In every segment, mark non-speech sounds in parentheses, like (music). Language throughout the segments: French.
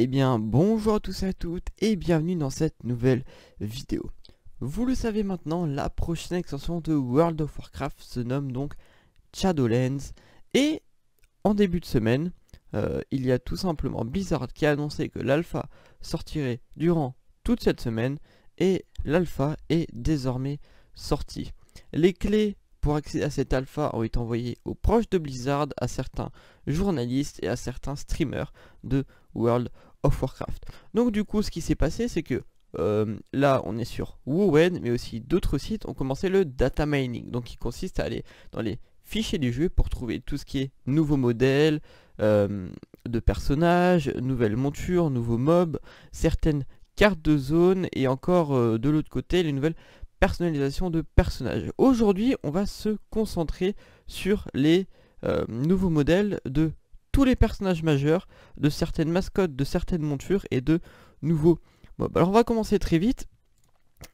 Eh bien bonjour à tous et à toutes et bienvenue dans cette nouvelle vidéo. Vous le savez maintenant, la prochaine extension de World of Warcraft se nomme donc Shadowlands et en début de semaine, euh, il y a tout simplement Blizzard qui a annoncé que l'alpha sortirait durant toute cette semaine et l'alpha est désormais sorti. Les clés pour accéder à cet alpha ont été envoyées aux proches de Blizzard, à certains journalistes et à certains streamers de World of Warcraft of Warcraft. Donc du coup, ce qui s'est passé, c'est que euh, là, on est sur Wowen, mais aussi d'autres sites ont commencé le data mining, donc qui consiste à aller dans les fichiers du jeu pour trouver tout ce qui est nouveaux modèles euh, de personnages, nouvelles montures, nouveaux mobs, certaines cartes de zone et encore euh, de l'autre côté les nouvelles personnalisations de personnages. Aujourd'hui, on va se concentrer sur les nouveaux modèles de les personnages majeurs, de certaines mascottes, de certaines montures et de nouveaux. Bah, alors on va commencer très vite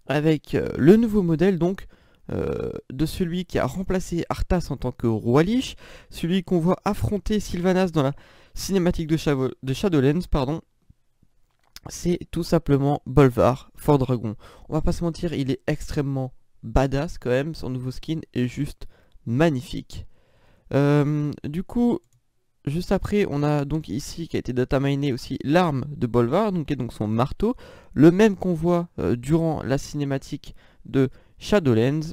avec euh, le nouveau modèle donc euh, de celui qui a remplacé Arthas en tant que roi Lich, celui qu'on voit affronter Sylvanas dans la cinématique de, de Shadowlands, pardon. C'est tout simplement Bolvar, Fort Dragon. On va pas se mentir, il est extrêmement badass quand même, son nouveau skin est juste magnifique. Euh, du coup, juste après, on a donc ici qui a été data aussi l'arme de Bolvar, donc qui est donc son marteau, le même qu'on voit euh, durant la cinématique de Shadowlands.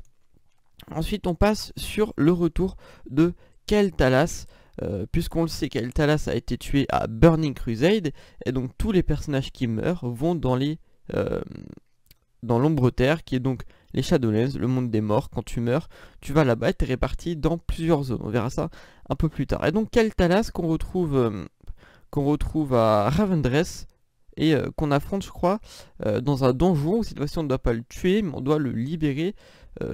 Ensuite, on passe sur le retour de Keltalas, euh, puisqu'on le sait, Kel'Thalas a été tué à Burning Crusade, et donc tous les personnages qui meurent vont dans les euh, dans l'ombre terre, qui est donc les Shadowlands, le monde des morts, quand tu meurs, tu vas là-bas et es réparti dans plusieurs zones. On verra ça un peu plus tard. Et donc Talas qu'on retrouve, euh, qu'on retrouve à Ravendress et euh, qu'on affronte, je crois, euh, dans un donjon où cette fois-ci on ne doit pas le tuer, mais on doit le libérer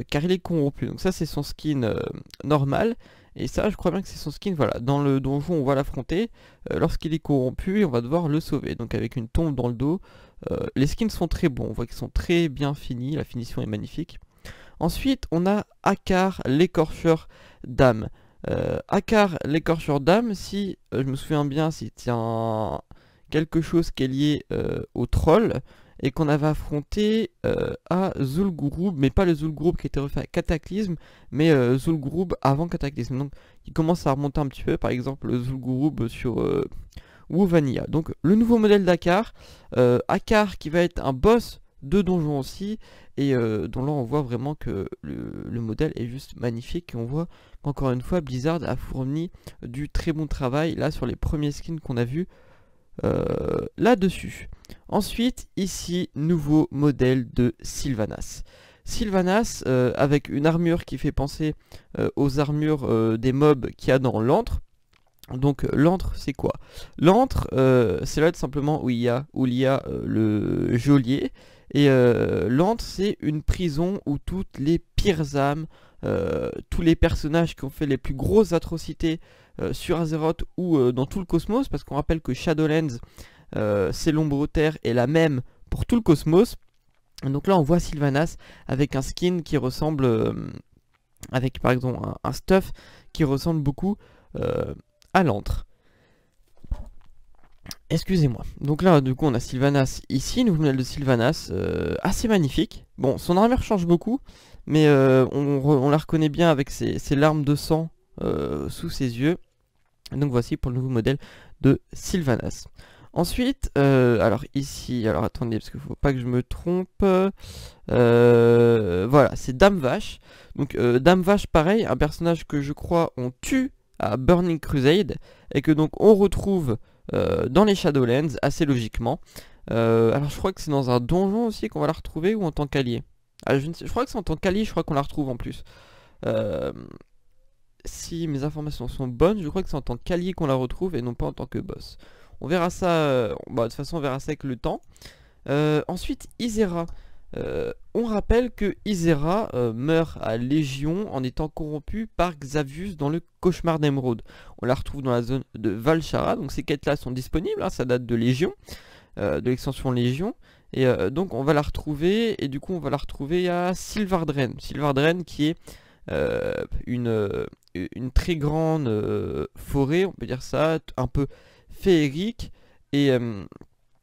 car il est corrompu. Donc ça c'est son skin normal. Et ça, je crois bien que c'est son skin, voilà. Dans le donjon, on va l'affronter. Euh, lorsqu'il est corrompu, on va devoir le sauver. Donc avec une tombe dans le dos. Euh, les skins sont très bons, on voit qu'ils sont très bien finis. La finition est magnifique. Ensuite, on a Akar, l'écorcheur d'âme. Euh, Akar, l'écorcheur d'âme, si je me souviens bien, c'est un... quelque chose qui est lié au troll et qu'on avait affronté euh, à Zul'Gurub, mais pas le Zul'Gurub qui était refait à Cataclysme, mais euh, Zul'Gurub avant Cataclysme. Donc il commence à remonter un petit peu, par exemple Zul'Gurub sur euh, Wuvania. Donc le nouveau modèle d'Akar, euh, Akar qui va être un boss de donjon aussi, et euh, dont là on voit vraiment que le, le, modèle est juste magnifique, et on voit qu'encore une fois Blizzard a fourni du très bon travail là sur les premiers skins qu'on a vus euh, là-dessus. Ensuite, ici, nouveau modèle de Sylvanas. Sylvanas, euh, avec une armure qui fait penser euh, aux armures des mobs qu'il y a dans l'antre. Donc l'antre, c'est quoi L'antre, c'est là tout simplement où il y a, où il y a le geôlier. Et l'antre, c'est une prison où toutes les pires âmes, tous les personnages qui ont fait les plus grosses atrocités euh, sur Azeroth ou euh, dans tout le cosmos, parce qu'on rappelle que Shadowlands, euh, c'est l'ombre terre, est la même pour tout le cosmos. Donc là on voit Sylvanas avec un skin qui ressemble, avec par exemple un, stuff qui ressemble beaucoup à l'antre. Excusez-moi. Donc là du coup on a Sylvanas ici, une nouvelle de Sylvanas, assez magnifique. Bon son armure change beaucoup, mais on, la reconnaît bien avec ses larmes de sang sous ses yeux. Donc voici pour le nouveau modèle de Sylvanas. Ensuite, euh, alors ici, alors attendez parce qu'il ne faut pas que je me trompe. Euh, voilà, c'est Dame Vache. Donc euh, Dame Vache, pareil, un personnage que je crois on tue à Burning Crusade et que donc on retrouve dans les Shadowlands assez logiquement. alors je crois que c'est dans un donjon aussi qu'on va la retrouver ou en tant qu'allié. Ah, je, je, crois que c'est en tant qu'allié, je crois qu'on la retrouve en plus si mes informations sont bonnes, je crois que c'est en tant qu'allié qu'on la retrouve et non pas en tant que boss. On verra ça, euh, bah, de toute façon on verra ça avec le temps. Euh, ensuite, Isera. Euh, on rappelle que Isera meurt à Légion en étant corrompu par Xavius dans le cauchemar d'Emeraude. On la retrouve dans la zone de Valshara, donc ces quêtes-là sont disponibles, hein, ça date de Légion, de l'extension Légion. Et donc on va la retrouver, et du coup on va la retrouver à Sylvardren. Sylvardren qui est euh, euh, une, très grande euh, forêt, on peut dire ça, un peu féerique. Et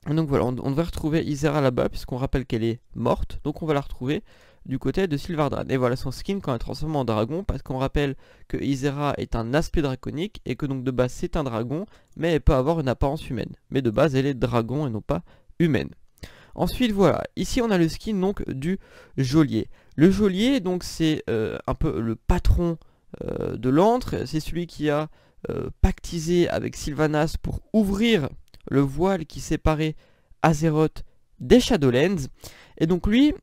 donc voilà, on, va retrouver Isera là-bas, puisqu'on rappelle qu'elle est morte. Donc on va la retrouver du côté de Sylvardan Et voilà son skin quand elle transforme en dragon, parce qu'on rappelle que Isera est un aspect draconique, et que donc de base c'est un dragon, mais elle peut avoir une apparence humaine. Mais de base elle est dragon et non pas humaine. Ensuite voilà, ici on a le skin donc du geôlier. Le geôlier, donc c'est euh, un peu le patron euh, de l'antre, c'est celui qui a euh, pactisé avec Sylvanas pour ouvrir le voile qui séparait Azeroth des Shadowlands. Et donc lui,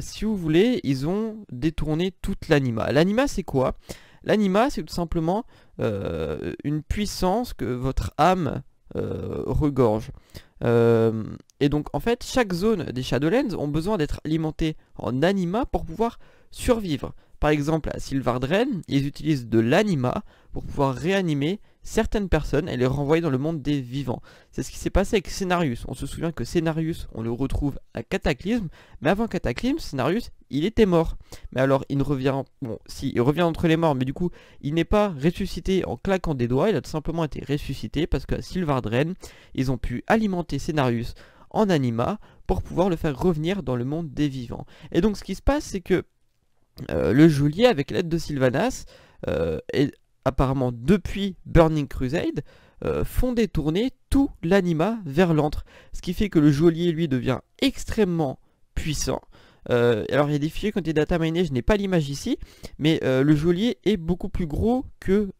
si vous voulez, ils ont détourné toute l'anima. L'anima c'est quoi L'anima c'est tout simplement une puissance que votre âme regorge. Et donc en fait chaque zone des Shadowlands ont besoin d'être alimentée en anima pour pouvoir survivre. Par exemple à Sylvardren, ils utilisent de l'anima pour pouvoir réanimer certaines personnes et les renvoyer dans le monde des vivants. C'est ce qui s'est passé avec Scénarius. On se souvient que Scenarius, on le retrouve à Cataclysme, mais avant Cataclysme, Scenarius, il était mort. Mais alors, il revient... Bon, si, il revient entre les morts, mais du coup, il n'est pas ressuscité en claquant des doigts, il a tout simplement été ressuscité parce qu'à Sylvardren, ils ont pu alimenter Scénarius en anima pour pouvoir le faire revenir dans le monde des vivants. Et donc ce qui se passe, c'est que euh, le geôlier, avec l'aide de Sylvanas, euh, et apparemment depuis Burning Crusade, euh, font détourner tout l'anima vers l'antre. Ce qui fait que le geôlier, lui, devient extrêmement puissant. alors il y a des fichiers quand il est data miné, je n'ai pas l'image ici, mais le geôlier est beaucoup plus gros que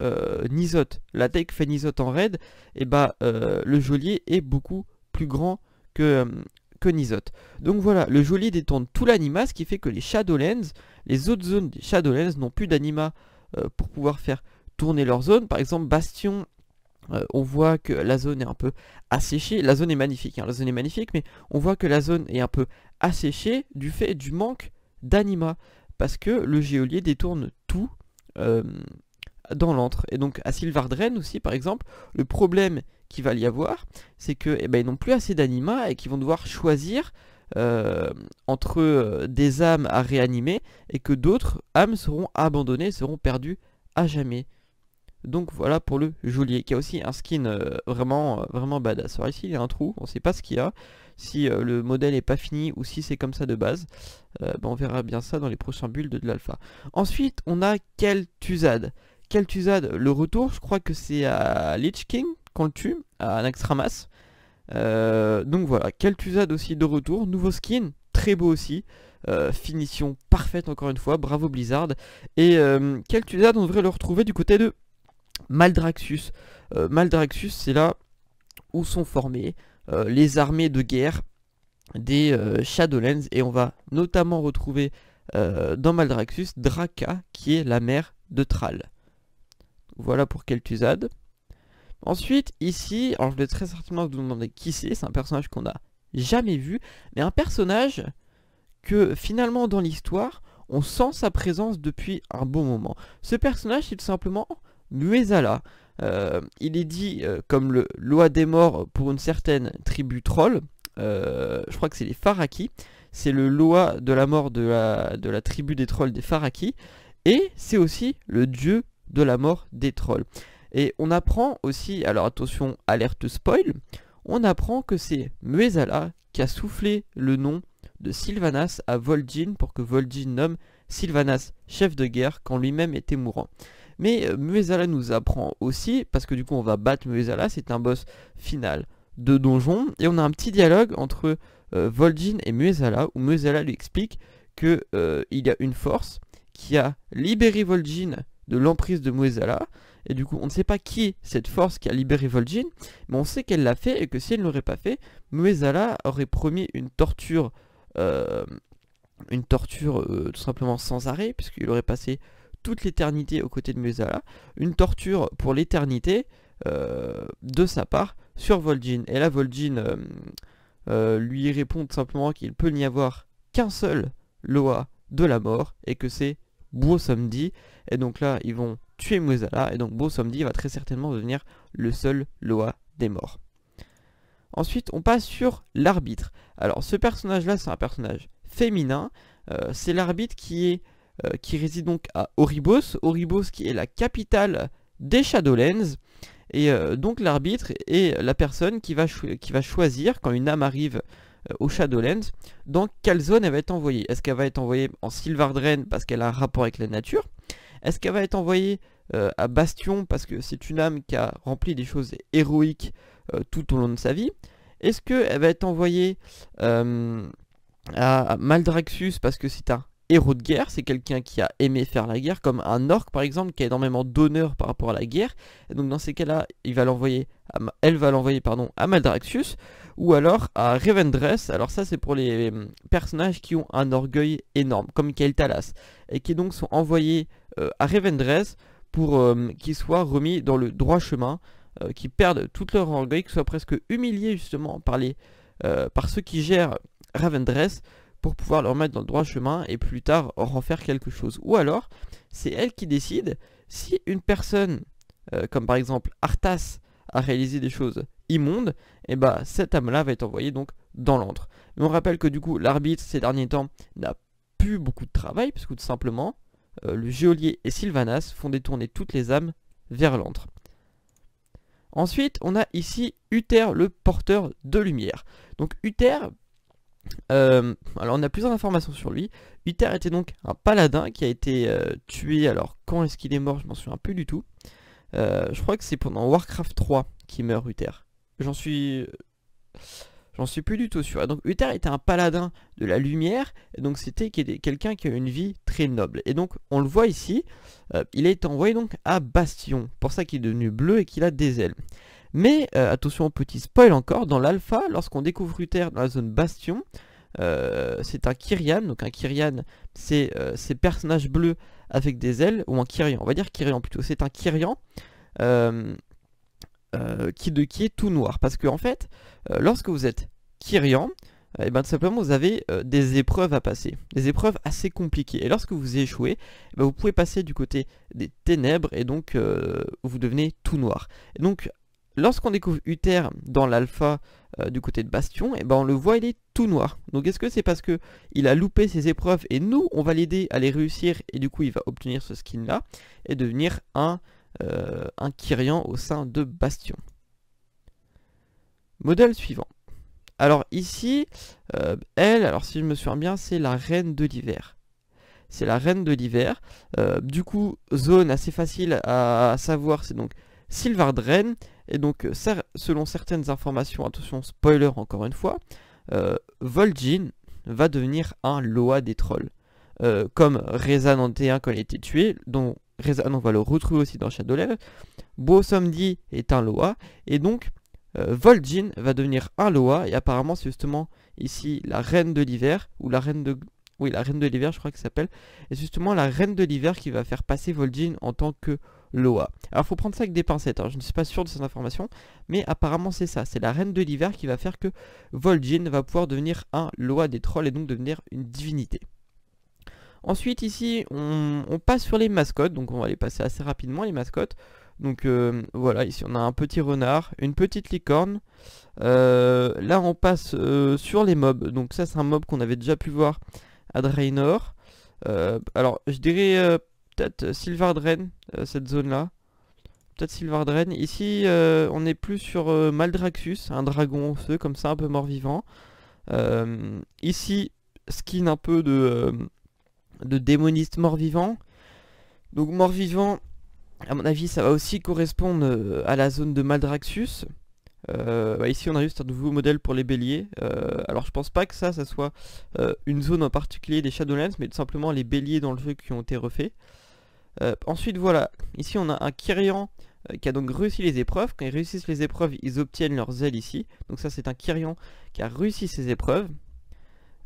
Nisot. La tech fait Nisot en raid, et bah le geôlier est beaucoup plus grand que, euh, Nisot. Donc voilà, le geôlier détourne tout l'anima, ce qui fait que les Shadowlands, les autres zones des Shadowlands n'ont plus d'anima euh, pour pouvoir faire tourner leur zone. Par exemple, Bastion, euh, on voit que la zone est un peu asséchée. La zone est magnifique, hein, la zone est magnifique, mais on voit que la zone est un peu asséchée du fait du manque d'anima. Parce que le geôlier détourne tout dans l'antre. Et donc à Sylvardren aussi, par exemple, le problème qui va y avoir, c'est que eh ben, ils n'ont plus assez d'anima et qu'ils vont devoir choisir euh, entre euh, des âmes à réanimer et que d'autres âmes seront abandonnées, seront perdues à jamais. Donc voilà pour le geôlier qui a aussi un skin euh, vraiment vraiment badass. Alors ici il y a un trou, on ne sait pas ce qu'il y a, si le modèle n'est pas fini ou si c'est comme ça de base. Ben, on verra bien ça dans les prochains builds de, l'alpha. Ensuite on a Kel'Thuzad. Kel'Thuzad, le retour, je crois que c'est à Lich King quand le tue à euh, donc voilà, Kel'Thuzad aussi de retour, nouveau skin, très beau aussi. Euh, finition parfaite encore une fois, bravo Blizzard. Et euh, on devrait le retrouver du côté de Maldraxxus. Euh, Maldraxxus, c'est là où sont formées les armées de guerre des Shadowlands. Et on va notamment retrouver dans Maldraxxus Draka, qui est la mère de Thrall. Voilà pour Kel'Thuzad. Ensuite, ici, alors je vais très certainement vous demander qui c'est, c'est un personnage qu'on n'a jamais vu, mais un personnage que finalement dans l'histoire, on sent sa présence depuis un bon moment. Ce personnage, c'est tout simplement Muezala. Euh, il est dit euh, comme le loi des morts pour une certaine tribu troll, euh, je crois que c'est les Faraki, c'est le loi de la mort de la, de la tribu des trolls des Faraki, et c'est aussi le dieu de la mort des trolls. Et on apprend aussi, alors attention, alerte spoil, on apprend que c'est Muezala qui a soufflé le nom de Sylvanas à Voljin pour que Voljin nomme Sylvanas chef de guerre quand lui-même était mourant. Mais euh, Muezala nous apprend aussi, parce que du coup on va battre Muezala, c'est un boss final de donjon, et on a un petit dialogue entre euh, Voljin et Muezala, où Muezala lui explique qu'il euh, il y a une force qui a libéré Voljin de l'emprise de Muezala, et du coup, on ne sait pas qui est cette force qui a libéré Vol'jin, mais on sait qu'elle l'a fait et que si elle ne l'aurait pas fait, Muezala aurait promis une torture, euh, une torture euh, tout simplement sans arrêt, puisqu'il aurait passé toute l'éternité aux côtés de Muezala, une torture pour l'éternité euh, de sa part sur Vol'jin. Et là, Vol'jin lui répond simplement qu'il peut n'y avoir qu'un seul Loa de la mort et que c'est beau samedi. Et donc là, ils vont tuer Muzala, et donc Beau Samedi va très certainement devenir le seul Loa des morts. Ensuite, on passe sur l'arbitre. Alors, ce personnage-là, c'est un personnage féminin. Euh, c'est l'arbitre qui, est, euh, qui réside donc à Oribos. Oribos qui est la capitale des Shadowlands. Et euh, donc, l'arbitre est la personne qui va, qui va, choisir, quand une âme arrive aux Shadowlands, dans quelle zone elle va être envoyée. Est-ce qu'elle va être envoyée en Sylvardren parce qu'elle a un rapport avec la nature est-ce qu'elle va être envoyée euh, à Bastion parce que c'est une âme qui a rempli des choses héroïques euh, tout au long de sa vie Est-ce qu'elle va être envoyée euh, à, Maldraxxus Maldraxus parce que c'est un héros de guerre, c'est quelqu'un qui a aimé faire la guerre, comme un orc par exemple, qui a énormément d'honneur par rapport à la guerre. donc dans ces cas-là, il va l'envoyer, elle va l'envoyer pardon, à Maldraxxus, ou alors à Revendreth. Alors ça c'est pour les hum, personnages qui ont un orgueil énorme, comme talas et qui donc sont envoyés euh, à Revendreth pour hum, qu'ils soient remis dans le droit chemin, euh, qu'ils perdent tout leur orgueil, qu'ils soient presque humiliés justement par, les, euh, par ceux qui gèrent Revendreth pour pouvoir leur mettre dans le droit chemin et plus tard en faire quelque chose. Ou alors, c'est elle qui décide si une personne, euh, comme par exemple Arthas, a réalisé des choses immondes, et eh bah ben, cette âme-là va être envoyée donc dans l'antre. Mais on rappelle que du coup, l'arbitre ces derniers temps n'a plus beaucoup de travail, parce que tout simplement, euh, le geôlier et Sylvanas font détourner toutes les âmes vers l'antre. Ensuite, on a ici Uther, le porteur de lumière. Donc Uther, euh, alors on a plusieurs informations sur lui. Uther était donc un paladin qui a été euh, tué. Alors quand est-ce qu'il est mort Je m'en souviens plus du tout. Euh, je crois que c'est pendant Warcraft 3 qu'il meurt Uther. J'en suis... J'en suis plus du tout sûr. Donc Uther était un paladin de la lumière, et donc c'était quelqu'un qui a une vie très noble. Et donc on le voit ici, il a été envoyé donc à Bastion, pour ça qu'il est devenu bleu et qu'il a des ailes. Mais euh, attention au petit spoil encore, dans l'alpha, lorsqu'on découvre Uther dans la zone Bastion, euh, c'est un Kyrian, donc un Kyrian c'est euh, ces personnages bleus avec des ailes, ou un Kyrian, on va dire Kyrian plutôt, c'est un Kyrian qui, de, qui est tout noir, parce que en fait, lorsque vous êtes Kyrian, et eh bien tout simplement vous avez des épreuves à passer, des épreuves assez compliquées. Et lorsque vous échouez, eh ben, vous pouvez passer du côté des ténèbres et donc vous devenez tout noir. Et donc lorsqu'on découvre Uther dans l'alpha euh, du côté de Bastion, et eh ben on le voit, il est tout noir. Donc est-ce que c'est parce que il a loupé ses épreuves et nous, on va l'aider à les réussir et du coup il va obtenir ce skin-là et devenir un, euh, un Kyrian au sein de Bastion Modèle suivant. Alors ici, euh, elle, alors si je me souviens bien, c'est la reine de l'hiver. C'est la reine de l'hiver. du coup, zone assez facile à savoir, c'est donc Sylvardren, et donc euh, selon certaines informations, attention spoiler encore une fois, euh, Vol'jin va devenir un Loa des trolls. Euh, comme Reza en 1 quand il a tué, dont Reza ah on va le retrouver aussi dans Shadowlands, Bosomdi est un Loa, et donc euh, Vol'jin va devenir un Loa, et apparemment c'est justement ici la reine de l'hiver, ou la reine de... Oui, la reine de l'hiver, je crois ça s'appelle. Et justement, la reine de l'hiver qui va faire passer Vol'jin en tant que Loa. Alors faut prendre ça avec des pincettes, hein. je ne suis pas sûr de cette information, mais apparemment c'est ça, c'est la reine de l'hiver qui va faire que Vol'jin va pouvoir devenir un Loa des trolls et donc devenir une divinité. Ensuite ici on, passe sur les mascottes, donc on va les passer assez rapidement les mascottes. Donc euh, voilà, ici on a un petit renard, une petite licorne. Euh, là on passe euh, sur les mobs. Donc ça c'est un mob qu'on avait déjà pu voir à Draenor. alors je dirais peut-être euh, Sylvardren, euh, cette zone-là. Peut-être Sylvardren. Ici, euh, on est plus sur Maldraxus, un dragon feu comme ça, un peu mort-vivant. ici, skin un peu de, démoniste mort-vivant. Donc mort-vivant, à mon avis, ça va aussi correspondre à la zone de Maldraxus. Bah, ici on a juste un nouveau modèle pour les béliers Alors je pense pas que ça, ça soit une zone en particulier des Shadowlands Mais tout simplement les béliers dans le jeu qui ont été refaits euh, ensuite, voilà, ici on a un Kyrian euh, qui a donc réussi les épreuves. Quand ils réussissent les épreuves, ils obtiennent leurs ailes ici. Donc ça, c'est un Kyrian qui a réussi ses épreuves.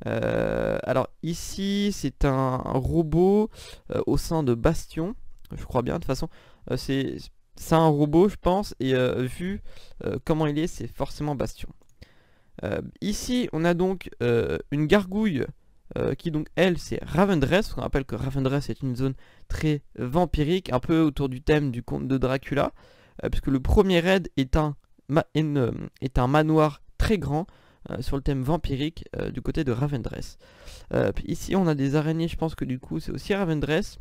Euh, alors ici, c'est un, robot au sein de Bastion. Je crois bien, de toute façon, c'est un robot, je pense, et vu comment il est, c'est forcément Bastion. ici, on a donc une gargouille euh, qui donc elle c'est Ravendress, on rappelle que Ravendress est une zone très vampirique, un peu autour du thème du conte de Dracula, euh, puisque le premier raid est un, euh, manoir très grand sur le thème vampirique du côté de Ravendress. ici on a des araignées, je pense que du coup c'est aussi Ravendress.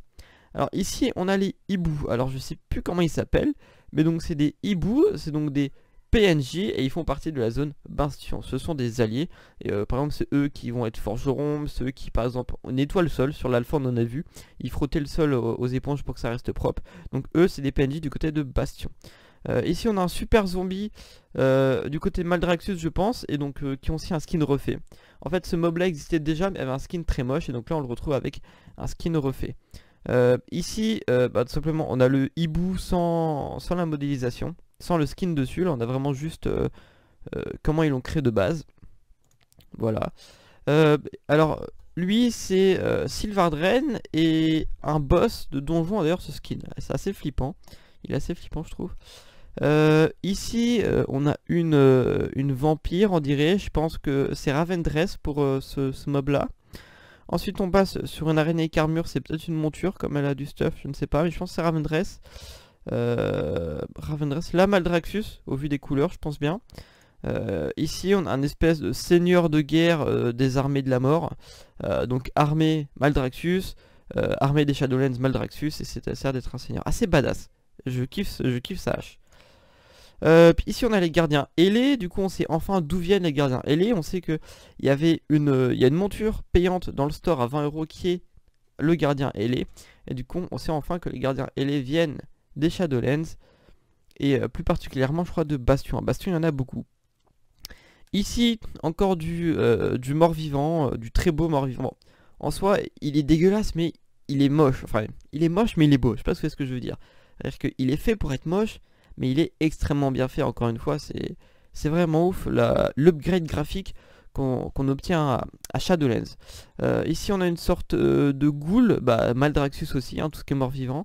Alors ici on a les hiboux, alors je sais plus comment ils s'appellent, mais donc c'est des hiboux, c'est donc des PNJ et ils font partie de la zone bastion. Ce sont des alliés. Et, euh, par exemple, c'est eux qui vont être forgerons, ceux qui, par exemple, nettoient le sol. Sur l'alpha, on en a vu. Ils frottaient le sol euh, aux, éponges pour que ça reste propre. Donc eux, c'est des PNJ du côté de bastion. Euh, ici, on a un super zombie du côté Maldraxus je pense, et donc qui ont aussi un skin refait. En fait, ce mob-là existait déjà, mais avait un skin très moche, et donc là, on le retrouve avec un skin refait. ici, bah, tout simplement, on a le hibou sans la modélisation sans le skin dessus. Là, on a vraiment juste euh, euh, comment ils l'ont créé de base. Voilà. Euh, alors, lui, c'est Sylvardren et un boss de donjon, d'ailleurs, ce skin. C'est assez flippant. Il est assez flippant, je trouve. ici, on a une, une, vampire, on dirait. Je pense que c'est Ravendress pour ce, mob-là. Ensuite, on passe sur une araignée carmure. C'est peut-être une monture, comme elle a du stuff, je ne sais pas. Mais je pense que c'est Ravendress. Euh, Ravendress, la Maldraxxus au vu des couleurs, je pense bien. Euh, ici, on a un espèce de seigneur de guerre euh, des armées de la mort. donc armée Maldraxxus, armée des Shadowlands Maldraxxus, et c'est ça d'être un seigneur assez badass. Je kiffe, je kiffe ici on a les gardiens ailés, du coup on sait enfin d'où viennent les gardiens ailés, on sait qu'il y avait une, y a une monture payante dans le store à 20€ qui est le gardien ailé, et du coup on sait enfin que les gardiens ailés viennent des Shadowlands, et euh, plus particulièrement je crois de Bastion. Bastion il y en a beaucoup. Ici, encore du, euh, mort-vivant, euh, du très beau mort-vivant. En soi, il est dégueulasse, mais il est moche. Enfin, il est moche, mais il est beau. Je sais pas ce que je veux dire. C'est-à-dire qu'il est fait pour être moche, mais il est extrêmement bien fait. Encore une fois, c'est vraiment ouf l'upgrade graphique qu'on obtient à, Shadowlands. ici, on a une sorte de ghoul, bah, Maldraxxus aussi, hein, tout ce qui est mort-vivant.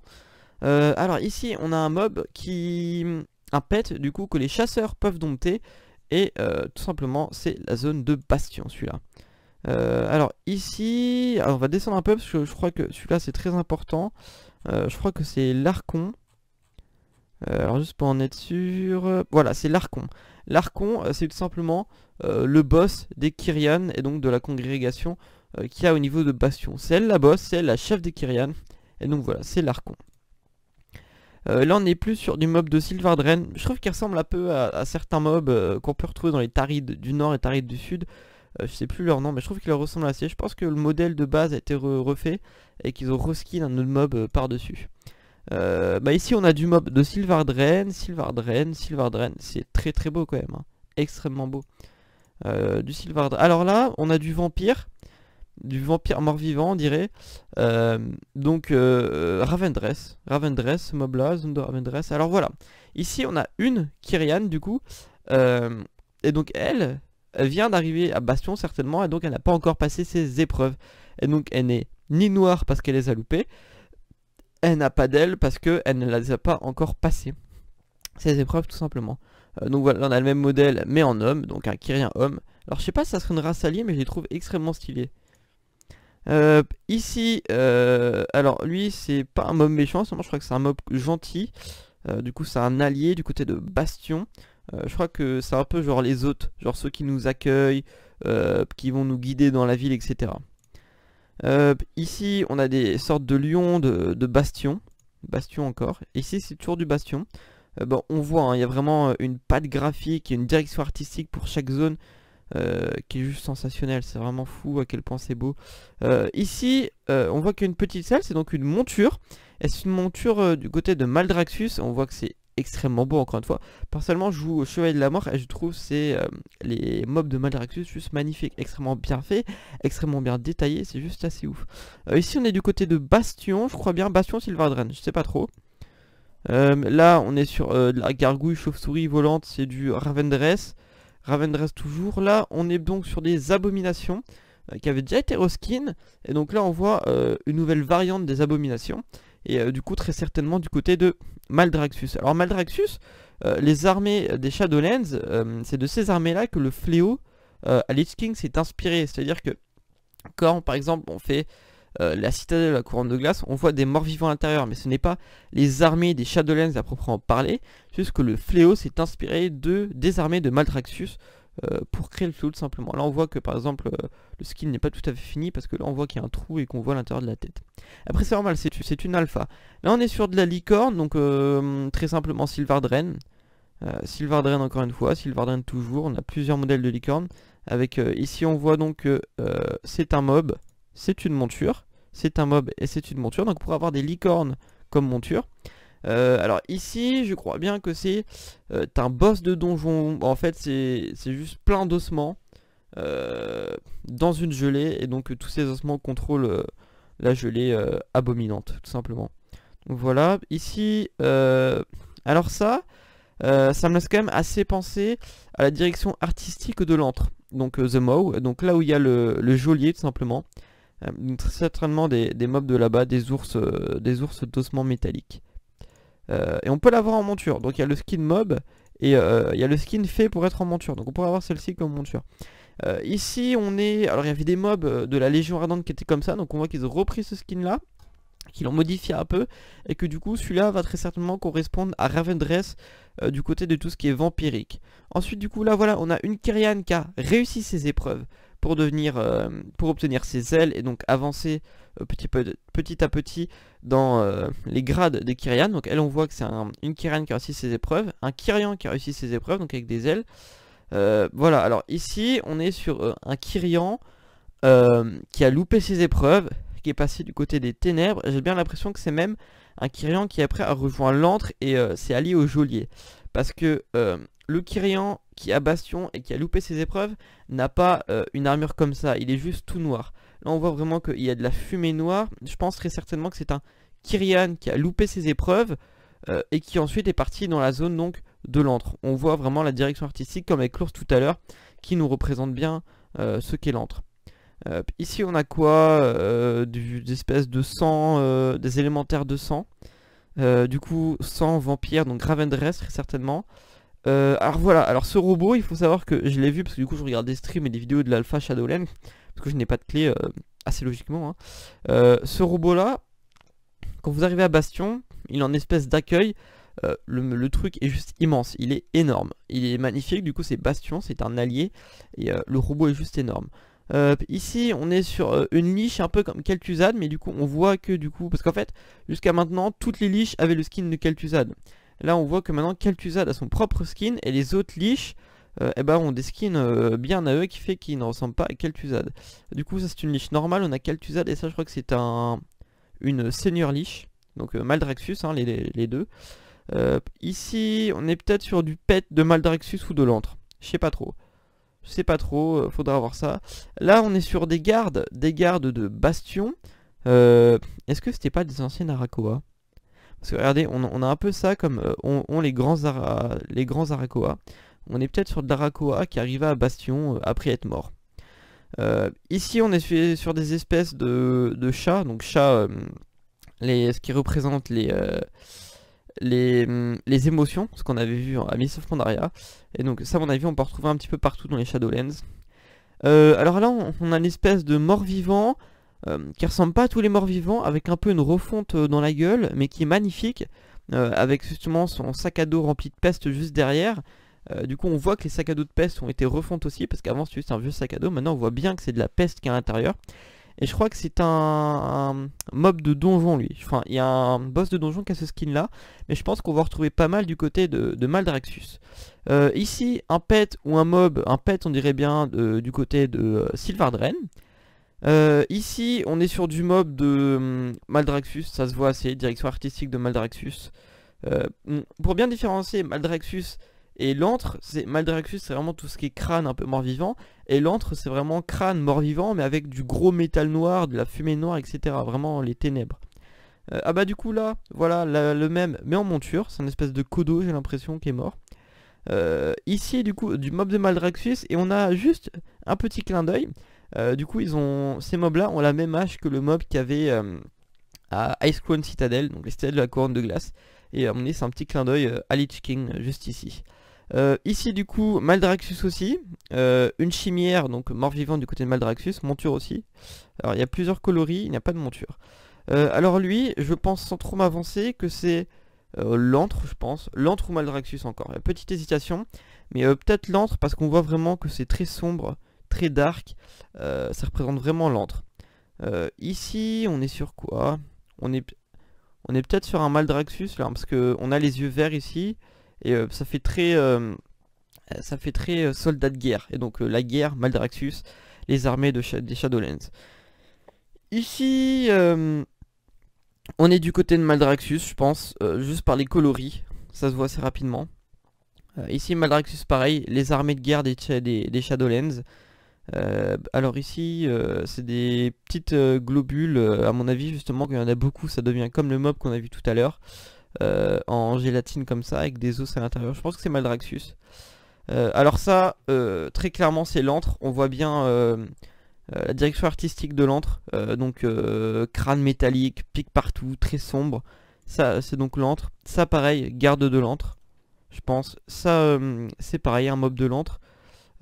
Euh, alors ici, on a un mob qui... Un pet, du coup, que les chasseurs peuvent dompter. Et euh, tout simplement, c'est la zone de bastion, celui-là. Euh, alors ici, on va descendre un peu parce que je crois que celui-là c'est très important. je crois que c'est l'arcon. alors juste pour en être sûr, voilà c'est l'arcon. L'arcon c'est tout simplement le boss des Kyrian et donc de la congrégation qui qu'il y a au niveau de Bastion. C'est elle la boss, c'est elle la chef des Kyrian et donc voilà c'est l'arcon. Euh, là on est plus sur du mob de Sylvardren. Je trouve qu'il ressemble un peu à, certains mobs euh, qu'on peut retrouver dans les Tarides du Nord et Tarides du Sud. Euh, je sais plus leur nom, mais je trouve qu'il leur ressemble assez. Je pense que le modèle de base a été refait et qu'ils ont reskin un autre mob par-dessus. bah ici on a du mob de Sylvardren, Sylvardren, Sylvardren. C'est très très beau quand même. Hein. Extrêmement beau. du Alors là, on a du vampire du vampire mort-vivant, on dirait. Euh, donc, euh, Ravendress, euh, Ravendress, Mobla, zone de Ravendress. Alors voilà, ici on a une Kyrian du coup, euh, et donc elle, vient d'arriver à Bastion certainement, et donc elle n'a pas encore passé ses épreuves. Et donc elle n'est ni noire parce qu'elle les a loupées, elle n'a pas d'elle parce qu'elle ne les a pas encore passées. Ces épreuves tout simplement. donc voilà, on a le même modèle mais en homme, donc un Kyrian homme. Alors je sais pas si ça serait une race alliée mais je les trouve extrêmement stylés. Euh, ici, euh, alors lui c'est pas un mob méchant, je crois que c'est un mob gentil. Euh, du coup c'est un allié du côté de Bastion. je crois que c'est un peu genre les hôtes, genre ceux qui nous accueillent, qui vont nous guider dans la ville, etc. ici on a des sortes de lions de, Bastion. Bastion encore. Ici c'est toujours du Bastion. bon, on voit, hein, il y a vraiment une patte graphique une direction artistique pour chaque zone. Euh, qui est juste sensationnel. C'est vraiment fou à quel point c'est beau. Euh, ici, euh, on voit qu'il y a une petite salle, c'est donc une monture. Et c'est une monture du côté de Maldraxxus, On voit que c'est extrêmement beau encore une fois. Personnellement, je joue au Chevalier de la Mort et je trouve c'est les mobs de Maldraxxus juste magnifiques, extrêmement bien faits, extrêmement bien détaillés, c'est juste assez ouf. ici, on est du côté de Bastion, je crois bien Bastion Sylvardren, je sais pas trop. là, on est sur la gargouille chauve-souris volante, c'est du Ravendress. Ravendress toujours. Là, on est donc sur des abominations euh, qui avaient déjà été reskin. Et donc là, on voit euh, une nouvelle variante des abominations. Et euh, du coup, très certainement du côté de Maldraxxus. Alors Maldraxxus, les armées des Shadowlands, c'est de ces armées-là que le fléau à Lich King s'est inspiré. C'est-à-dire que quand, par exemple, on fait euh, la citadelle de la couronne de glace, on voit des morts vivants à l'intérieur, mais ce n'est pas les armées des Shadowlands à proprement parler, juste que le fléau s'est inspiré de, des armées de Maltraxus euh, pour créer le fléau tout simplement. Là on voit que par exemple euh, le skin n'est pas tout à fait fini parce que là on voit qu'il y a un trou et qu'on voit l'intérieur de la tête. Après c'est normal, c'est une alpha. Là on est sur de la licorne, donc très simplement Sylvardren. Sylvardren encore une fois, Sylvardren toujours, on a plusieurs modèles de licorne. Avec ici on voit donc que c'est un mob, c'est une monture. C'est un mob et c'est une monture. Donc pour avoir des licornes comme monture. Euh, alors ici, je crois bien que c'est euh, un boss de donjon. En fait, c'est juste plein d'ossements euh, dans une gelée. Et donc tous ces ossements contrôlent la gelée abominante, tout simplement. Donc voilà, ici... alors ça, ça me laisse quand même assez penser à la direction artistique de l'antre. Donc The Mow, donc là où il y a le, le geôlier, tout simplement. Euh, certainement des, mobs de là-bas, des ours, euh, des ours d'ossements métalliques. Euh, et on peut l'avoir en monture. Donc il y a le skin mob et il y a le skin fait pour être en monture. Donc on pourrait avoir celle-ci comme monture. ici on est... Alors il y avait des mobs de la Légion Ardente qui étaient comme ça, donc on voit qu'ils ont repris ce skin là, qu'ils l'ont modifié un peu, et que du coup celui-là va très certainement correspondre à Ravendress du côté de tout ce qui est vampirique. Ensuite du coup là voilà, on a une Kyrian qui a réussi ses épreuves, pour, devenir, euh, pour obtenir ses ailes et donc avancer euh, petit, à petit dans euh, les grades des Kyrian. Donc elle on voit que c'est une Kyrian qui a réussi ses épreuves, un Kyrian qui a réussi ses épreuves, donc avec des ailes. voilà, alors ici on est sur un Kyrian qui a loupé ses épreuves, qui est passé du côté des ténèbres. J'ai bien l'impression que c'est même un Kyrian qui après a rejoint l'antre et s'est allié au geôlier. Parce que le Kyrian qui a Bastion et qui a loupé ses épreuves n'a pas euh, une armure comme ça, il est juste tout noir. Là on voit vraiment qu'il y a de la fumée noire, je pense très certainement que c'est un Kyrian qui a loupé ses épreuves euh, et qui ensuite est parti dans la zone donc de l'antre. On voit vraiment la direction artistique comme avec l'ours tout à l'heure qui nous représente bien euh, ce qu'est l'antre. ici on a quoi Des espèces de sang, des élémentaires de sang. du coup sang, vampire, donc très certainement. Euh, alors voilà, alors ce robot, il faut savoir que je l'ai vu parce que du coup je regarde des streams et des vidéos de l'Alpha Shadowland, parce que je n'ai pas de clé euh, assez logiquement. Hein. Euh, ce robot là, quand vous arrivez à Bastion, il est en espèce d'accueil. Le, truc est juste immense, il est énorme, il est magnifique, du coup c'est Bastion, c'est un allié, et le robot est juste énorme. ici on est sur une liche un peu comme Kel'Thuzad mais du coup on voit que du coup parce qu'en fait jusqu'à maintenant toutes les liches avaient le skin de Kel'Thuzad Là on voit que maintenant Kel'Thuzad a son propre skin et les autres liches euh, eh ben, ont des skins euh, bien à eux qui fait qu'ils ne ressemblent pas à Kel'Thuzad. Du coup ça c'est une liche normale, on a Kel'Thuzad et ça je crois que c'est un une seigneur liche, donc euh, Maldraxxus, hein, les, les, deux. ici on est peut-être sur du pet de Maldraxxus ou de l'antre, je sais pas trop. Je sais pas trop, faudra voir ça. Là on est sur des gardes, des gardes de bastion. Est-ce que c'était pas des anciennes Arakoa parce que regardez, on, a un peu ça comme euh, on, les grands Ara, les grands Arakoa. On est peut-être sur de qui arriva à Bastion euh, après être mort. Euh, ici, on est sur des espèces de, chats, donc chats, ce qui représente les, les, mm, les, émotions, ce qu'on avait vu à Miss of Pandaria. Et donc ça, à mon avis, on peut retrouver un petit peu partout dans les Shadowlands. alors là, on a une espèce de mort-vivant, euh, qui ressemble pas à tous les morts vivants, avec un peu une refonte euh, dans la gueule, mais qui est magnifique, euh, avec justement son sac à dos rempli de peste juste derrière. du coup, on voit que les sacs à dos de peste ont été refontes aussi, parce qu'avant c'était un vieux sac à dos, maintenant on voit bien que c'est de la peste qui est à l'intérieur. Et je crois que c'est un, mob de donjon lui. Enfin, il y a un boss de donjon qui a ce skin là. Mais je pense qu'on va retrouver pas mal du côté de, Maldraxxus. ici, un pet ou un mob, un pet on dirait bien du côté de Sylvardren. Euh, ici, on est sur du mob de hum, Maldraxxus, ça se voit, assez. direction artistique de Maldraxxus. Euh, pour bien différencier Maldraxxus et l'antre, c'est Maldraxus, c'est vraiment tout ce qui est crâne un peu mort-vivant, et l'antre, c'est vraiment crâne mort-vivant, mais avec du gros métal noir, de la fumée noire, etc. Vraiment les ténèbres. Euh, ah bah du coup là, voilà le même, mais en monture, c'est une espèce de codo, j'ai l'impression, qui est mort. ici, du coup, du mob de Maldraxus, et on a juste un petit clin d'œil. Euh, du coup, ils ont ces mobs-là ont la même hache que le mob qu'il y avait euh, à Ice Crown Citadel, donc les de la couronne de glace. Et euh, on mon c'est un petit clin d'œil à Lich King, juste ici. ici du coup Maldraxxus aussi, une chimière donc mort vivant du côté de Maldraxus, monture aussi. Alors il y a plusieurs coloris, il n'y a pas de monture. alors lui, je pense sans trop m'avancer que c'est l'antre je pense, l'antre ou Maldraxus encore. Petite hésitation, mais peut-être l'antre parce qu'on voit vraiment que c'est très sombre très dark. Euh, ça représente vraiment l'antre. Euh, ici, on est sur quoi On est, on est peut-être sur un Maldraxus là, parce qu'on a les yeux verts ici. Et euh, ça fait très, ça fait très soldat de guerre. Et donc la guerre, Maldraxus, les armées de des Shadowlands. Ici, on est du côté de Maldraxus, je pense, juste par les coloris. Ça se voit assez rapidement. ici, Maldraxus, pareil, les armées de guerre des, des Shadowlands. Euh, alors ici, euh, c'est des petites euh, globules, à mon avis justement qu'il y en a beaucoup, ça devient comme le mob qu'on a vu tout à l'heure, en gélatine comme ça, avec des os à l'intérieur, je pense que c'est Maldraxxus. alors ça, très clairement c'est l'antre, on voit bien la direction artistique de l'antre, donc crâne métallique, pic partout, très sombre, ça c'est donc l'antre, ça pareil, garde de l'antre, je pense, ça c'est pareil, un mob de l'antre,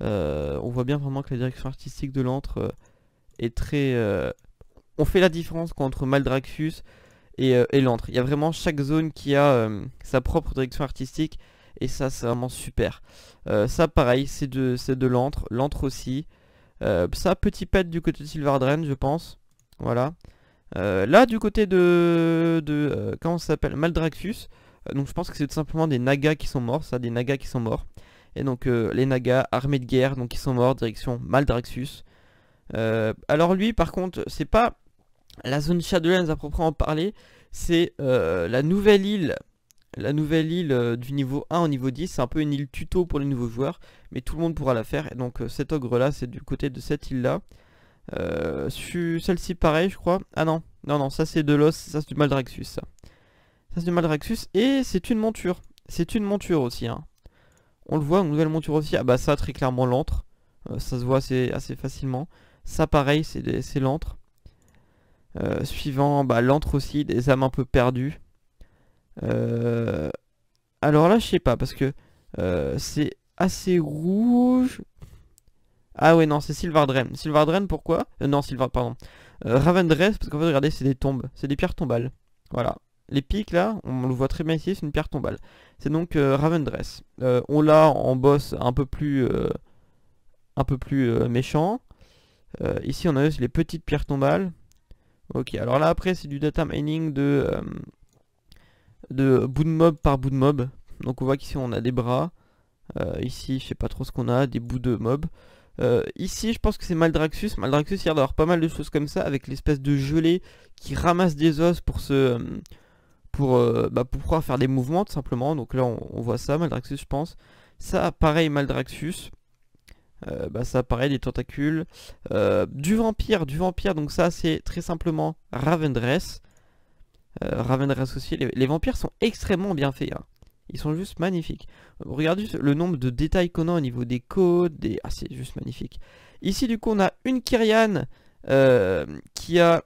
euh, on voit bien vraiment que la direction artistique de l'antre euh, est très... Euh, on fait la différence entre Maldraxxus et, l'antre. Il y a vraiment chaque zone qui a sa propre direction artistique et ça c'est vraiment super. ça pareil, c'est de, de l'antre, l'antre aussi. ça, petit pet du côté de Sylvardren, je pense. Voilà. là, du côté de... de comment ça s'appelle Maldraxus. donc je pense que c'est tout simplement des nagas qui sont morts, ça, des nagas qui sont morts. Et donc euh, les Nagas, armée de guerre, donc ils sont morts, direction Maldraxxus. Euh, alors lui par contre, c'est pas la zone Shadowlands à proprement parler, c'est euh, la nouvelle île la nouvelle île du niveau 1 au niveau 10, c'est un peu une île tuto pour les nouveaux joueurs, mais tout le monde pourra la faire. Et donc cet ogre là, c'est du côté de cette île là. Celle-ci pareil je crois. Ah non, non, non, ça c'est de l'os, ça c'est du Maldraxus. Ça, ça c'est du Maldraxus. et c'est une monture. C'est une monture aussi. Hein. On le voit, une nouvelle monture aussi. Ah bah ça, très clairement, l'antre. Euh, ça se voit assez, assez facilement. Ça, pareil, c'est l'antre. Euh, suivant, bah, l'antre aussi, des âmes un peu perdues. Euh, alors là, je sais pas, parce que c'est assez rouge. Ah ouais, non, c'est Sylvardren. Sylvardren, pourquoi Non, Sylvardren, pardon. Ravendress, parce qu'en fait, regardez, c'est des tombes. C'est des pierres tombales. Voilà les pics là, on le voit très bien ici, c'est une pierre tombale. C'est donc euh, Ravendress. Euh, on l'a en boss un peu plus, euh, un peu plus méchant. ici on a les petites pierres tombales. Ok, alors là après c'est du data mining de, de bout de mob par bout de mob. Donc on voit qu'ici on a des bras. ici je sais pas trop ce qu'on a, des bouts de mob. ici, je pense que c'est Maldraxus. Maldraxus, il y a d'avoir pas mal de choses comme ça, avec l'espèce de gelée qui ramasse des os pour se, euh, bah, pour, pouvoir faire des mouvements tout simplement. Donc là on, voit ça, maldraxus je pense. Ça pareil maldraxus euh, bah, ça pareil des tentacules. Euh, du vampire, du vampire, donc ça c'est très simplement Ravendress. Ravendress aussi, les, vampires sont extrêmement bien faits. Hein. Ils sont juste magnifiques. Regardez le nombre de détails qu'on a au niveau des codes. Ah c'est juste magnifique. Ici du coup on a une kyrian qui a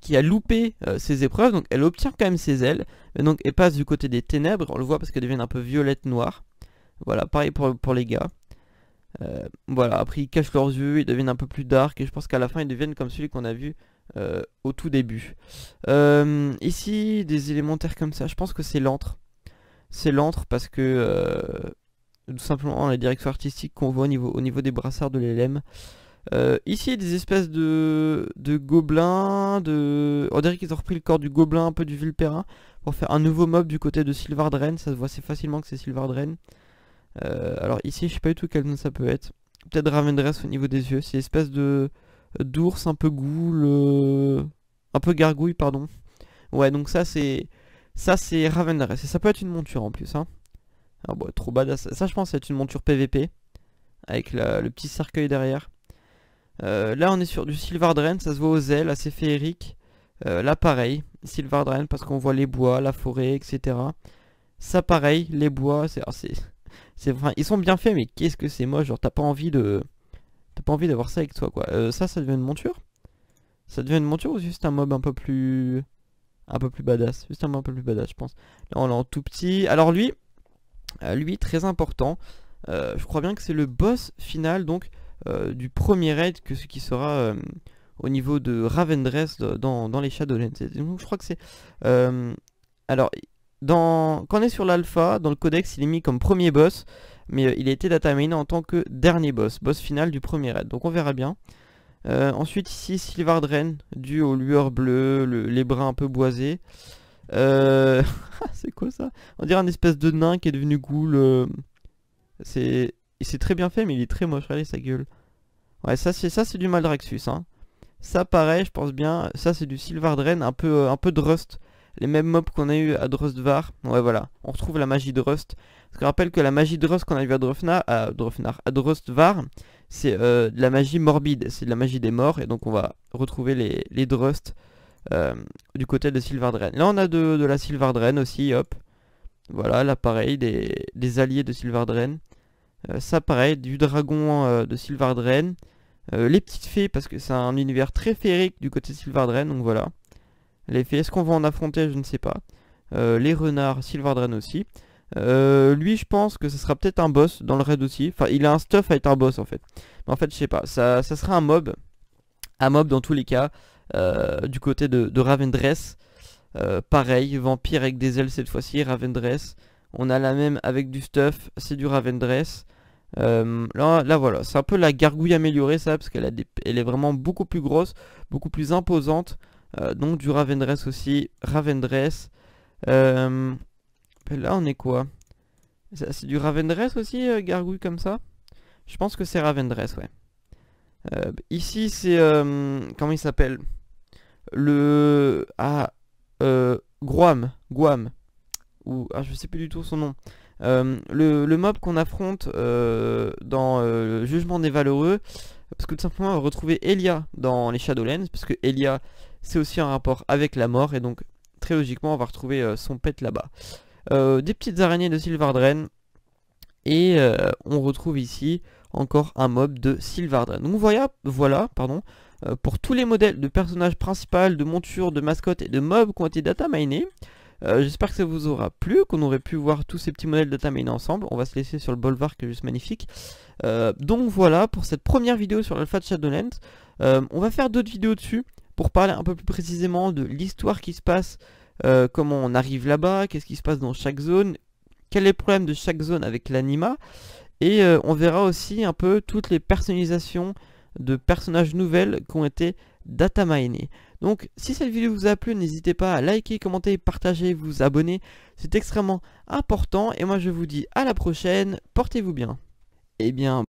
qui a loupé euh, ses épreuves, donc elle obtient quand même ses ailes, mais donc elle passe du côté des ténèbres, on le voit parce qu'elle devient un peu violette-noire. Voilà, pareil pour, les gars. Euh, voilà, après ils cachent leurs yeux, ils deviennent un peu plus dark, et je pense qu'à la fin ils deviennent comme celui qu'on a vu euh, au tout début. ici, des élémentaires comme ça, je pense que c'est l'antre. C'est l'antre parce que, tout simplement, la direction artistique qu'on voit au niveau, au niveau des brassards de l'élème, euh, ici, il y a des espèces de, gobelins, de... on dirait qu'ils ont repris le corps du gobelin, un peu du Vulperin, pour faire un nouveau mob du côté de Sylvardren. Ça se voit assez facilement que c'est Sylvardren. Euh, alors ici, je sais pas du tout quel nom ça peut être. Peut-être Ravendress au niveau des yeux. C'est espèce euh, d'ours un peu goule, un peu gargouille, pardon. Ouais, donc ça c'est ça c'est Ravendress. Et ça peut être une monture en plus. Hein. Alors, ah, bah, trop badass. Ça, je pense, c'est une monture PVP avec le petit cercueil derrière. Euh, là, on est sur du Drain, ça se voit aux ailes, assez féerique. L'appareil, euh, là, pareil, parce qu'on voit les bois, la forêt, etc. Ça, pareil, les bois, c'est... ils sont bien faits, mais qu'est-ce que c'est moi, genre t'as pas envie de... T'as pas envie d'avoir ça avec toi, quoi. Euh, ça, ça devient une monture Ça devient une monture ou juste un mob un peu plus... Un peu plus badass, juste un mob un peu plus badass, je pense. Là, on l'a en tout petit. Alors lui, lui, très important, je crois bien que c'est le boss final, donc euh, du premier raid que ce qui sera euh, au niveau de Ravendress euh, dans, dans, les Shadowlands. Donc je crois que c'est... alors, dans, quand on est sur l'alpha, dans le codex, il est mis comme premier boss, mais il a été dataminé en tant que dernier boss, boss final du premier raid. Donc on verra bien. ensuite ici, Sylvardren, dû aux lueurs bleues, les brins un peu boisés. (laughs) c'est quoi ça On dirait un espèce de nain qui est devenu ghoul. C'est... Il s'est très bien fait, mais il est très moche. Regardez sa gueule. Ouais, ça c'est ça c'est du maldraxus Hein. Ça pareil, je pense bien. Ça c'est du Sylvardren, un peu euh, un peu de Les mêmes mobs qu'on a eu à Drustvar. Ouais, voilà. On retrouve la magie Drust. Parce je rappelle que la magie Drust qu'on a eu à à Drofnar, à Drustvar, c'est euh, de la magie morbide. C'est de la magie des morts. Et donc on va retrouver les, les Drust euh, du côté de Sylvardren. Là on a de, de la Sylvardren aussi, hop. Voilà, l'appareil des, des alliés de Sylvardren. Euh, ça pareil, du dragon euh, de Sylvardren. Euh, les petites fées, parce que c'est un univers très féerique du côté de Sylvardren, donc voilà. Les fées, est-ce qu'on va en affronter Je ne sais pas. les renards, Sylvardren aussi. lui, je pense que ce sera peut-être un boss dans le raid aussi. Enfin, il a un stuff à être un boss en fait. Mais en fait, je sais pas. Ça, sera un mob. Un mob dans tous les cas. du côté de, Ravendress. pareil, vampire avec des ailes cette fois-ci. Ravendress. On a la même avec du stuff, c'est du Ravendress. Euh, là, là voilà, c'est un peu la gargouille améliorée ça, parce qu'elle est vraiment beaucoup plus grosse, beaucoup plus imposante. Euh, donc du Ravendress aussi, Ravendress. Euh, là on est quoi C'est du Ravendress aussi, gargouille comme ça Je pense que c'est Ravendress, ouais. ici c'est, comment il s'appelle Le... Ah, Guam, Guam ou ah, je sais plus du tout son nom. Euh, le, mob qu'on affronte euh, dans euh, le Jugement des Valeureux, parce que tout simplement on va retrouver Elia dans les Shadowlands, parce que Elia c'est aussi un rapport avec la mort, et donc très logiquement on va retrouver son pet là-bas. des petites araignées de Sylvardren, et on retrouve ici encore un mob de Sylvardren. Donc voilà, voilà pardon, pour tous les modèles de personnages principaux, de montures, de mascottes et de mobs qui ont été data minés. Euh, j'espère que ça vous aura plu, qu'on aurait pu voir tous ces petits modèles data ensemble. On va se laisser sur le boulevard qui est juste magnifique. Euh, donc voilà pour cette première vidéo sur l'alpha de Shadowlands. Euh, on va faire d'autres vidéos dessus pour parler un peu plus précisément de l'histoire qui se passe, comment on arrive là-bas, qu'est-ce qui se passe dans chaque zone, quel est le problème de chaque zone avec l'anima. Et on verra aussi un peu toutes les personnalisations de personnages nouvelles qui ont été data donc si cette vidéo vous a plu, n'hésitez pas à liker, commenter, partager, vous abonner. C'est extrêmement important et moi je vous dis à la prochaine, portez-vous bien. Et eh bien...